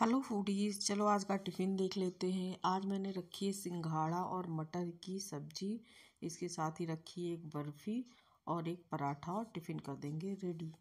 hello foodies चलो आज का टिफ़िन देख लेते हैं आज मैंने रखी है सिंघाड़ा और मटर की सब्जी इसके साथ ही रखी है एक बर्फ़ी और एक पराठा और टिफ़िन कर देंगे रेडी